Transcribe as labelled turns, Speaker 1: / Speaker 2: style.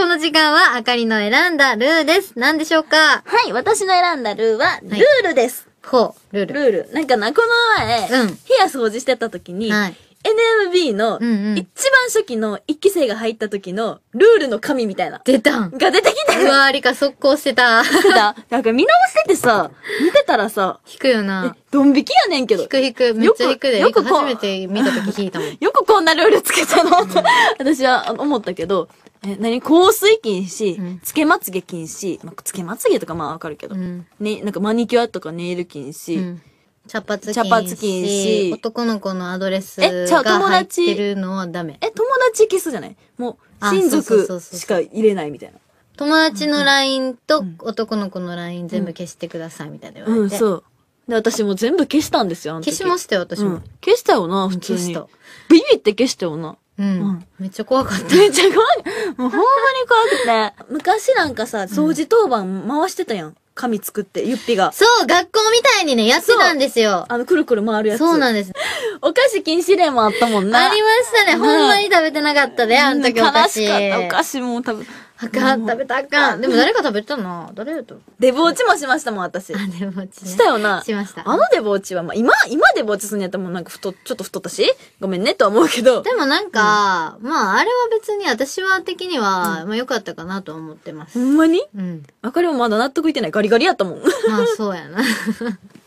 Speaker 1: この時間は、あかりの選んだルーです。何でしょうかはい、私の選んだルーは、ルールです。ほう、ルール。ルール。なんかな、この前、うん部屋掃除してた時に、はい。NMB の、うん一番初期の一期生が入った時の、ルールの神みたいな、出たん。が出てきたうよ。わ、りか、速攻してた。た。なんか見直しててさ、見てたらさ、引くよな。ドン引きやねんけど引、く引く、めっちゃ引くで。よよく初めて見た時引いたもん。よくこんなルールつけたの私は思ったけど、え、何香水禁止、つけまつげ禁止、まあ、つけまつげとかまあわかるけど、うん、ね、なんかマニキュアとかネイル禁止、うん、茶髪禁止、茶髪男の子のアドレスが入ってるのはダメ。え、友達消すじゃないもう、親族しか入れないみたいな。友達の LINE と男の子の LINE 全部消してくださいみたいなうん、そう。で、私も全部消したんですよ、消しましたよ、私も。消したよな、普通に。消した。ビビって消したよな。うん。めっちゃ怖かった。めっちゃ怖い。もうほんまに怖くて。昔なんかさ、掃除当番回してたやん。紙作って、ゆっぴが。そう、学校みたいにね、やってたんですよ。あの、くるくる回るやつ。そうなんです。お菓子禁止令もあったもんな。ありましたね。ほんまに食べてなかったで、あの時お菓子。悲しかった。お菓子も食べ、あかん、食べたあかん。でも誰か食べたな。誰と。デボ落ちもしましたもん、私。あ、デボ落ち、ね。したよな。しました。あのデボ落ちは、まあ、今、今デボ落ちするんやったもん、なんか太、ちょっと太ったし、ごめんねとは思うけど。でもなんか、うん、まあ、あれは別に私は的には、うん、まあ良かったかなと思ってます。ほんまにうん。あかりもまだ納得いってない。ガリガリやったもん。まあ、そうやな。